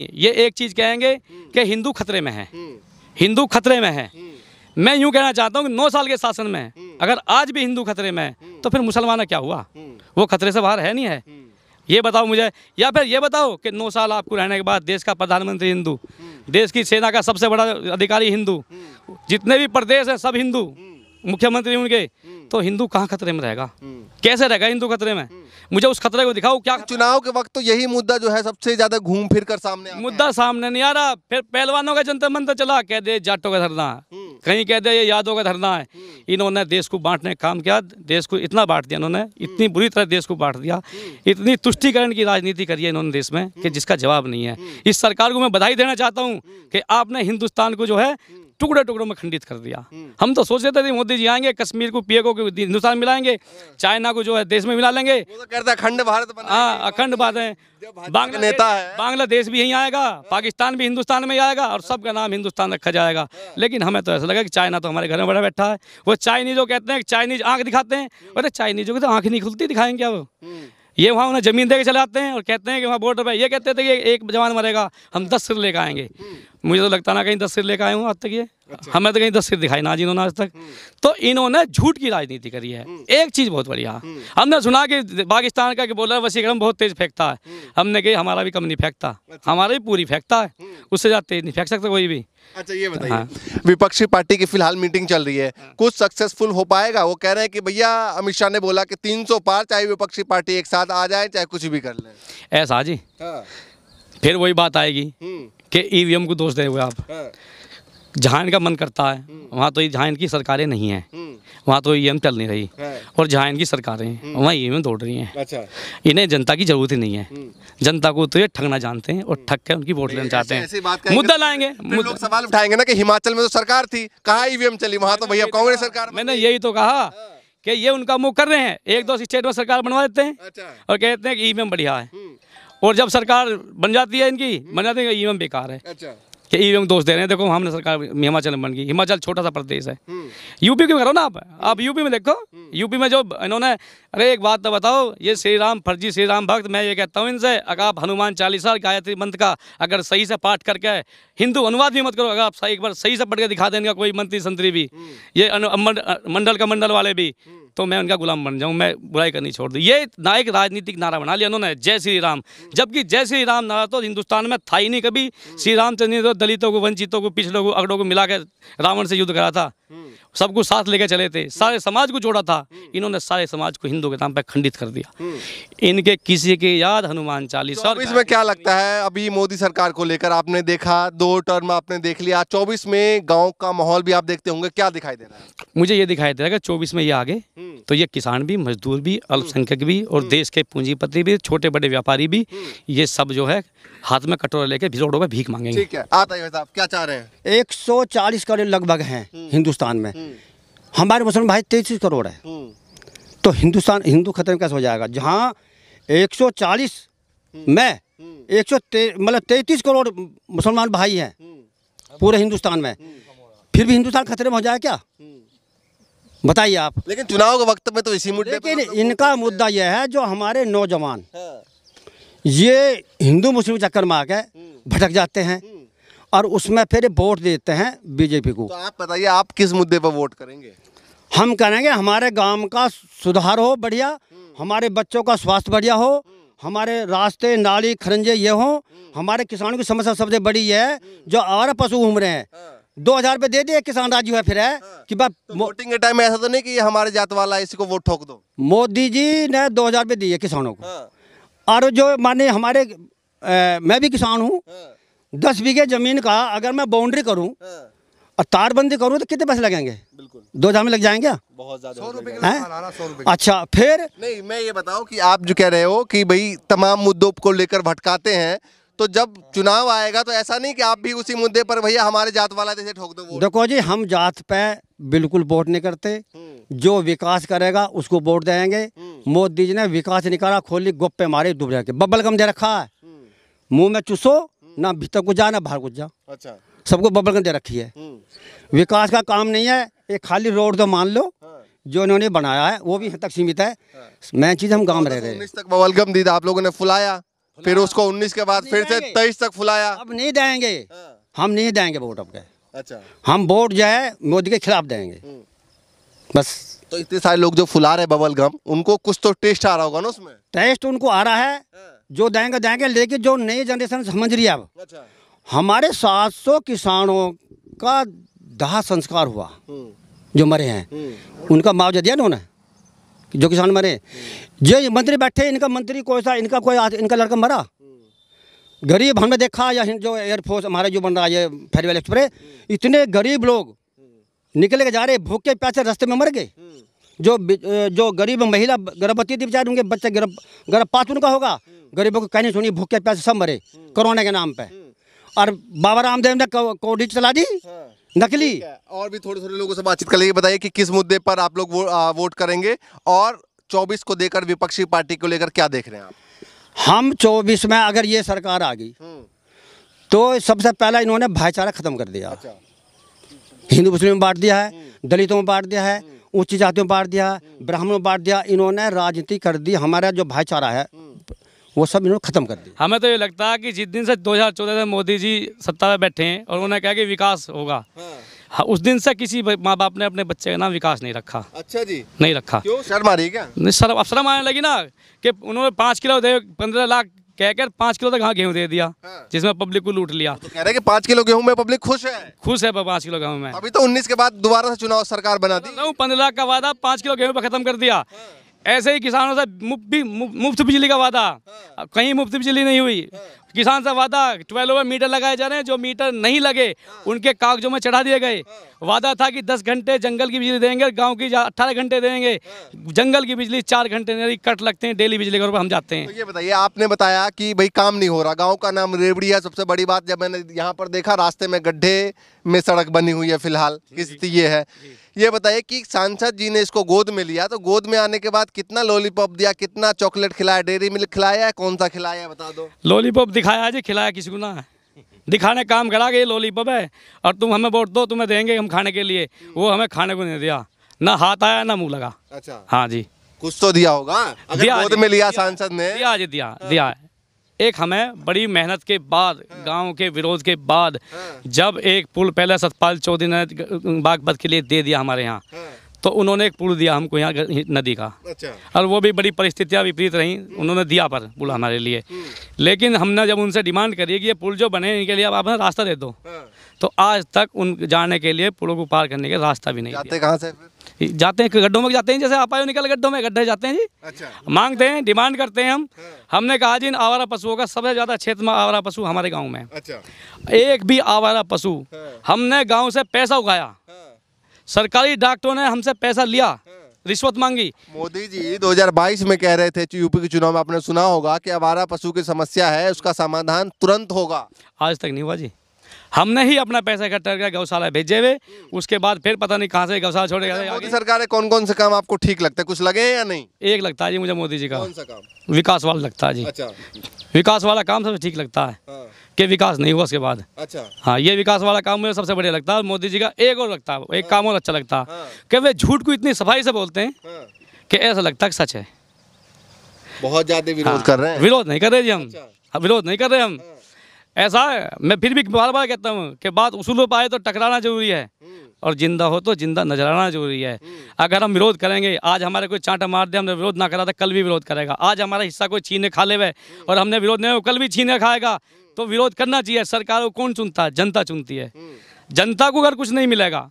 ये एक चीज़ कहेंगे कि हिंदू खतरे में है हिंदू खतरे में है मैं यूं कहना चाहता हूं कि नौ साल के शासन में अगर आज भी हिंदू खतरे में है तो फिर मुसलमान क्या हुआ वो खतरे से बाहर है नहीं है ये बताओ मुझे या फिर ये बताओ कि नौ साल आपको रहने के बाद देश का प्रधानमंत्री हिंदू देश की सेना का सबसे बड़ा अधिकारी हिंदू जितने भी प्रदेश हैं सब हिंदू मुख्यमंत्री उनके हम्म। तो हिंदू कहाँ खतरे में रहेगा हम्म। कैसे रहेगा हिंदू खतरे में हम्म। मुझे उस खतरे को दिखाओ क्या चुनाव के वक्त तो यही मुद्दा जो है सबसे ज्यादा घूम फिर कर सामने मुद्दा सामने नहीं आ रहा फिर पहलवानों का जनता मंत्र चला कह दे जाटों का धरना कहीं कह दे ये यादों का धरना है इन्होंने देश को बांटने का काम किया देश को इतना बांट दिया इन्होंने इतनी बुरी तरह देश को बांट दिया इतनी तुष्टिकरण की राजनीति करी है इन्होंने देश में कि जिसका जवाब नहीं है इस सरकार को मैं बधाई देना चाहता हूँ कि आपने हिंदुस्तान को जो है टुकड़े टुकड़ों में खंडित कर दिया हम्म। हम तो सोचते थे मोदी जी आएंगे कश्मीर को पीएको को हिंदुस्तान मिलाएंगे हाँ। चाइना को जो है देश में मिला लेंगे तो अखंड भारत हाँ अखंड भारत है बांग्लादेश भी यहीं आएगा हाँ। पाकिस्तान भी हिंदुस्तान में ही आएगा और हाँ। सबका नाम हिंदुस्तान रखा जाएगा लेकिन हमें तो ऐसा लगा कि चाइना तो हमारे घर में बड़ा बैठा है वो चाइनीजों कहते हैं चाइनीज आंख दिखाते हैं अरे हम्म। तो चाइनीजों की तो आंख नहीं खुलती दिखाएंगे अब हम्म। ये वहाँ उन्हें ज़मीन दे के चले आते हैं और कहते हैं कि वहाँ बॉर्डर पर ये कहते थे कि एक जवान मरेगा हम दस सिर लेकर आएंगे मुझे तो लगता ना कहीं दस सिर लेकर आए हूँ आज तक ये अच्छा। हमें तो कहीं दस सिर दिखाई ना जी इन्होंने आज तक तो इन्होंने झूठ की राजनीति करी है एक चीज़ बहुत बढ़िया हमने सुना कि पाकिस्तान का कि वसीकरण बहुत तेज फेंकता है हमने कही हमारा भी कम नहीं फेंकता अच्छा। हमारा भी पूरी फेंकता है उससे ज़्यादा तेज नहीं फेंक सकता कोई भी अच्छा ये बताइए हाँ। विपक्षी पार्टी की फिलहाल मीटिंग चल रही है कुछ सक्सेसफुल हो पाएगा वो कह रहे हैं कि भैया अमित शाह ने बोला कि तीन पार चाहे विपक्षी पार्टी एक साथ आ जाए चाहे कुछ भी कर ले ऐसा जी हाँ। फिर वही बात आएगी हम्म। कि ईवीएम e को दोष दे हुए आप जहाँ का मन करता है हम्म। वहाँ तो जहाँ इनकी सरकारें नहीं है हम्म। वहाँ तो ईवीएम e चल नहीं रही हाँ। और जहाँ इनकी सरकारें हैं हम्म। वहाँ ई e दौड़ रही हैं अच्छा। इन्हें जनता की जरूरत ही नहीं है जनता को तो ये ठगना जानते हैं और ठग के उनकी वोट लेना चाहते हैं मुद्दा तो लाएंगे लोग सवाल उठाएंगे ना कि हिमाचल में तो सरकार थी कहा ईवीएम चली वहाँ तो भैया तो कांग्रेस सरकार मैंने यही तो कहा हाँ। कि ये उनका मुँह कर रहे हैं एक दो स्टेट में सरकार बनवा देते हैं अच्छा। और कहते हैं कि ईवीएम बढ़िया है और जब सरकार बन जाती है इनकी हम्म। बन जाती है ईवीएम बेकार है अच्छा। कि ईवीएम दोष दे रहे हैं देखो हमने सरकार हिमाचल में बन गई हिमाचल छोटा सा प्रदेश है हम्म। यूपी क्यों करो ना आप हम्म। आप यूपी में देखो यूपी में जो इन्होंने अरे एक बात तो बताओ ये श्री राम फर्जी श्री राम भक्त मैं ये कहता हूँ इनसे अगर आप हनुमान चालीसा गायत्री मंत्र का अगर सही से पाठ करके हिंदू अनुवाद भी मत करो अगर आप एक बार सही से पढ़ के दिखा देंगे कोई मंत्री संतरी भी ये मंडल का मंडल वाले भी तो मैं उनका गुलाम बन जाऊं मैं बुराई करनी छोड़ दूँ ये नायक राजनीतिक नारा बना लिया उन्होंने जय श्री राम जबकि जय श्री राम नारा तो हिंदुस्तान में था ही नहीं कभी श्री रामचंद्र ने तो दलितों को वंचितों को पिछड़ों को अगड़ों को मिला रावण से युद्ध करा था सबको साथ लेकर चले थे सारे समाज को जोड़ा था इन्होंने सारे समाज को हिंदू के नाम पर खंडित कर दिया इनके किसी के याद हनुमान चालीसा तो इसमें क्या लगता है अभी मोदी सरकार को लेकर आपने देखा दो टर्म आपने देख लिया चौबीस में गाँव का माहौल भी आप देखते होंगे क्या दिखाई दे रहा है मुझे ये दिखाई दे रहा है चौबीस में ये आगे तो ये किसान भी मजदूर भी अल्पसंख्यक भी और हम्म। देश के पूंजीपति भी छोटे बड़े व्यापारी भी हम्म। ये सब जो है हाथ में कटोरा लेके भिजोड़ो में भीख मांगेंगे ठीक है आता है साहब क्या चाह रहे हैं एक सौ चालीस करोड़ लगभग हैं हम्म। हिंदुस्तान में में हमारे हम्म। मुसलमान भाई तैतीस करोड़ है हम्म। तो हिंदुस्तान हिंदू खतरे कैसे हो जाएगा जहाँ 140 हम्म। में एक मतलब तैंतीस करोड़ मुसलमान भाई हैं पूरे हिंदुस्तान में फिर भी हिंदुस्तान खतरे में हो जाए क्या बताइए आप लेकिन चुनाव के वक्त में तो इसी मुद्दे लेकिन इनका मुद्दा यह है जो हमारे नौजवान हाँ। ये हिंदू मुस्लिम चक्कर में आकर भटक जाते हैं और उसमें फिर वोट देते हैं बीजेपी को तो आप बताइए आप किस मुद्दे पर वोट करेंगे हम करेंगे हमारे गांव का सुधार हो बढ़िया हम्म। हमारे बच्चों का स्वास्थ्य बढ़िया हो हम्म। हमारे रास्ते नाली खरंजे ये हो हम्म। हमारे किसानों की समस्या सबसे बड़ी है जो और पशु घूम रहे हैं हाँ। दो हजार रुपये दे दिए किसान राज्य है फिर है हाँ। कि बस वोटिंग तो के टाइम ऐसा तो नहीं कि ये हमारे जात वाला इसी को वोट ठोक दो मोदी जी ने दो हजार रुपये दिए किसानों को हाँ। और जो माने हमारे ए, मैं भी किसान हूँ दस बीघे जमीन का अगर मैं बाउंड्री करूँ हाँ। और बंदी करूँ तो कितने पैसे लगेंगे बिल्कुल दो में लग जाएंगे बहुत ज्यादा अच्छा फिर नहीं मैं ये बताऊँ कि आप जो कह रहे हो कि भाई तमाम मुद्दों को लेकर भटकाते हैं तो जब चुनाव आएगा तो ऐसा नहीं कि आप भी उसी मुद्दे पर भैया हमारे जात वाला जैसे ठोक दो देखो जी हम जात पे बिल्कुल वोट नहीं करते हम्म। जो विकास करेगा उसको वोट देंगे हम्म। मोदी जी ने विकास निकाला खोली गोपे मारे डूब जाके बबल गम दे रखा है हम्म। मुंह में चुसो ना भीतर को जा ना बाहर को जा अच्छा सबको बबल दे रखी है हम्म। विकास का काम नहीं है ये खाली रोड तो मान लो हाँ। जो इन्होंने बनाया है वो भी तक सीमित है हाँ। मैं चीज हम गाँव रह रहे उन्नीस बबलगम दी आप लोगों ने फुलाया फिर उसको उन्नीस के बाद फिर से तेईस तक फुलाया अब नहीं देंगे हाँ। हम नहीं देंगे वोट अब अच्छा हम वोट जो है मोदी के खिलाफ देंगे हम्म। बस तो इतने सारे लोग जो फुला रहे बबल गम उनको कुछ तो टेस्ट आ रहा होगा ना उसमें टेस्ट उनको आ रहा है जो देंगे देंगे लेकिन जो नई जनरेशन समझ रही है अब अच्छा। हमारे 700 किसानों का दाह संस्कार हुआ हम्म। जो मरे हैं हम्म। उनका मुआवजा दिया ना जो किसान मरे जो मंत्री बैठे इनका मंत्री कोई सा इनका कोई इनका लड़का मरा हम्म। गरीब हमने देखा या जो एयरफोर्स हमारा जो बन रहा है ये फेरवेल एक्सप्रेस इतने गरीब लोग निकले के जा रहे भूखे प्यासे रास्ते में मर गए जो जो गरीब महिला गर्भवती थी बेचारे उनके बच्चे गर्भ गर्भपात उनका होगा गरीबों को कहने सुनी भूखे प्यासे सब मरे कोरोना के नाम पे और बाबा रामदेव ने कोडी चला दी हाँ, नकली और भी थोड़े थोड़े लोगों से बातचीत कर करेंगे बताइए कि किस मुद्दे पर आप लोग वो, आ, वोट करेंगे और 24 को देकर विपक्षी पार्टी को लेकर क्या देख रहे हैं आप हम 24 में अगर ये सरकार आ गई हम्म। तो सबसे पहला इन्होंने भाईचारा खत्म कर दिया अच्छा। हिंदू मुस्लिम बांट दिया है हम्म। दलितों में बांट दिया है हम्म। उच्च जातियों बांट दिया हम्म। ब्राह्मणों बांट दिया इन्होंने राजनीति कर दी हमारा जो भाईचारा है हम्म। वो सब इन्होंने खत्म कर दिया हमें तो ये लगता है कि जिस दिन से 2014 से मोदी जी सत्ता में बैठे हैं और उन्होंने कहा कि विकास होगा हाँ।, हाँ उस दिन से किसी माँ बाप ने अपने बच्चे का नाम विकास नहीं रखा अच्छा जी नहीं रखा क्यों शर्म आ रही क्या नहीं शर्म शर्म आने लगी ना कि उन्होंने पाँच किलो दे पंद्रह लाख कहकर पाँच किलो तक हाँ गेहूँ दे दिया हाँ। जिसमें पब्लिक को लूट लिया तो कह रहे कि पाँच किलो गेहूँ में पब्लिक खुश है खुश है पाँच किलो गेहूँ में अभी तो उन्नीस के बाद दोबारा से चुनाव सरकार बना दी पंद्रह लाख का वादा पाँच किलो गेहूँ पर खत्म कर दिया ऐसे ही किसानों से मुफ्त बिजली का वादा हाँ। कहीं मुफ्त बिजली नहीं हुई हाँ। किसान से वादा ट्वेल्व में मीटर लगाए जा रहे हैं जो मीटर नहीं लगे हाँ। उनके कागजों में चढ़ा दिए गए हाँ। वादा था कि दस घंटे जंगल की बिजली देंगे गाँव की अट्ठारह घंटे देंगे हाँ। जंगल की बिजली चार घंटे कट लगते हैं डेली बिजली के हम जाते हैं तो ये बताइए आपने बताया कि भाई काम नहीं हो रहा गाँव का नाम रेबड़ी है सबसे बड़ी बात जब मैंने यहाँ पर देखा रास्ते में गड्ढे में सड़क बनी हुई है फिलहाल स्थिति ये है ये बताइए कि सांसद जी ने इसको गोद में लिया तो गोद में आने के बाद कितना लॉलीपॉप दिया कितना चॉकलेट खिलाया डेयरी मिल्क खिलाया कौन सा खिलाया बता दो लॉलीपॉप दिखा दिखाया जी खिलाया किसी को ना दिखाने काम करा गए लोली पब है और तुम हमें वोट दो तुम्हें देंगे हम खाने के लिए वो हमें खाने को नहीं दिया ना हाथ आया ना मुंह लगा अच्छा हाँ जी कुछ तो दिया होगा अगर दिया जी, में लिया सांसद ने दिया जी दिया हाँ। दिया एक हमें बड़ी मेहनत के बाद हाँ। गांव के विरोध के बाद हाँ। जब एक पुल पहले सतपाल चौधरी ने बागपत के लिए दे दिया हमारे यहाँ हाँ। तो उन्होंने एक पुल दिया हमको यहाँ नदी का अच्छा और वो भी बड़ी परिस्थितियाँ विपरीत रहीं उन्होंने दिया पर पुल हमारे लिए हम्म। लेकिन हमने जब उनसे डिमांड करी कि ये पुल जो बने इनके लिए आप रास्ता दे दो हाँ। तो आज तक उन जाने के लिए पुलों को पार करने के रास्ता भी नहीं जाते कहाँ से जाते हैं गड्ढों में जाते हैं जैसे आप आयो निकल गड्ढों में गड्ढे जाते हैं जी अच्छा मांगते हैं डिमांड करते हैं हम हाँ। हमने कहा जी इन आवारा पशुओं का सबसे ज़्यादा क्षेत्र में आवारा पशु हमारे गांव में अच्छा एक भी आवारा पशु हाँ। हमने गांव से पैसा उगाया सरकारी डॉक्टरों ने हमसे पैसा लिया हाँ। रिश्वत मांगी मोदी जी 2022 में कह रहे थे यूपी के चुनाव में आपने सुना होगा कि आवारा पशु की समस्या है उसका समाधान तुरंत होगा आज तक नहीं हुआ जी हमने ही अपना पैसा इकट्ठा करके गौशाला भेजे हुए हम्म। उसके बाद फिर पता नहीं कहाँ से गौशाला छोड़े गए अच्छा, मोदी सरकार कौन कौन से काम आपको ठीक लगता है कुछ लगे या नहीं एक लगता है जी मुझे मोदी जी का कौन सा काम विकास वाला लगता है जी अच्छा विकास वाला काम सबसे ठीक लगता है हाँ। के विकास नहीं हुआ उसके बाद अच्छा हाँ ये विकास वाला काम मुझे सबसे बढ़िया लगता है मोदी जी का एक और लगता है एक हाँ। काम और अच्छा लगता है हाँ। कि वे झूठ को इतनी सफाई से बोलते हैं हाँ। कि ऐसा लगता है सच है बहुत ज़्यादा विरोध कर रहे हैं विरोध नहीं कर रहे जी हम अच्छा। विरोध नहीं कर रहे हम ऐसा है मैं फिर भी बार बार कहता हूँ कि बात उसूलों पर आए तो टकराना जरूरी है हम्म। और जिंदा हो तो जिंदा नजर आना जरूरी है हम्म। अगर हम विरोध करेंगे आज हमारे कोई चांटा मार दे हमने विरोध ना करा था तो कल भी विरोध करेगा आज हमारा हिस्सा कोई छीने खा ले हम्म। और हमने विरोध नहीं कल भी छीने खाएगा हम्म। तो विरोध करना चाहिए सरकार को कौन चुनता है जनता चुनती है जनता को अगर कुछ नहीं मिलेगा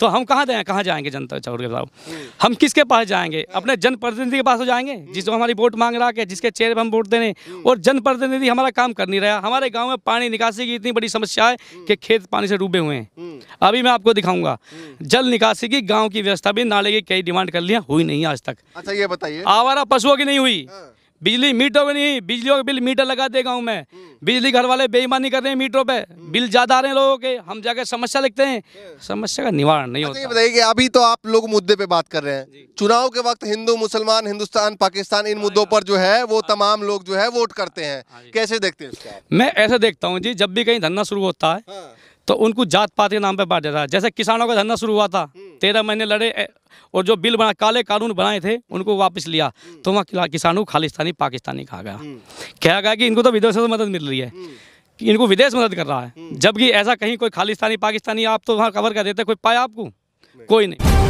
तो हम कहाँ जाए कहाँ जाएंगे जनता चौधरी के साहब हम्म। हम किसके पास जाएंगे हाँ। अपने जनप्रतिनिधि के पास हो तो जाएंगे हम्म। जिसको हमारी वोट मांग रहा है जिसके चेहरे पर हम वोट देने हम्म। और जनप्रतिनिधि हमारा काम कर नहीं रहा हमारे गाँव में पानी निकासी की इतनी बड़ी समस्या है कि खेत पानी से डूबे हुए हैं अभी मैं आपको दिखाऊंगा जल निकासी की गाँव की व्यवस्था भी नाले की कई डिमांड कर लिया हुई नहीं आज तक अच्छा ये बताइए आवारा पशुओं की नहीं हुई हाँ। बिजली मीटर पे नहीं बिजली का बिल मीटर लगा देगा हूँ मैं बिजली घर वाले बेईमानी कर रहे हैं मीटरों पे हम्म। बिल ज़्यादा आ रहे हैं लोगों के हम जाकर समस्या लिखते हैं समस्या का निवारण नहीं अच्छा, होता बताइए कि अभी तो आप लोग मुद्दे पे बात कर रहे हैं चुनाव के वक्त हिंदू मुसलमान हिंदुस्तान पाकिस्तान इन मुद्दों पर जो है वो हाँ तमाम लोग जो है वोट करते हैं हाँ कैसे देखते हैं मैं ऐसे देखता हूँ जी जब भी कहीं धरना शुरू होता है हाँ। तो उनको जात पात के नाम पर बांट देता है जैसे किसानों का धरना शुरू हुआ था हम्म। तेरह महीने लड़े और जो बिल बना काले कानून बनाए थे उनको वापस लिया हम्म। तो वहाँ किसानों को खालिस्तानी पाकिस्तानी कहा गया हम्म। कहा गया कि इनको तो विदेशों से मदद मिल रही है हम्म। इनको विदेश मदद कर रहा है जबकि ऐसा कहीं कोई खालिस्तानी पाकिस्तानी आप तो वहाँ कवर कर देते कोई पाया आपको कोई नहीं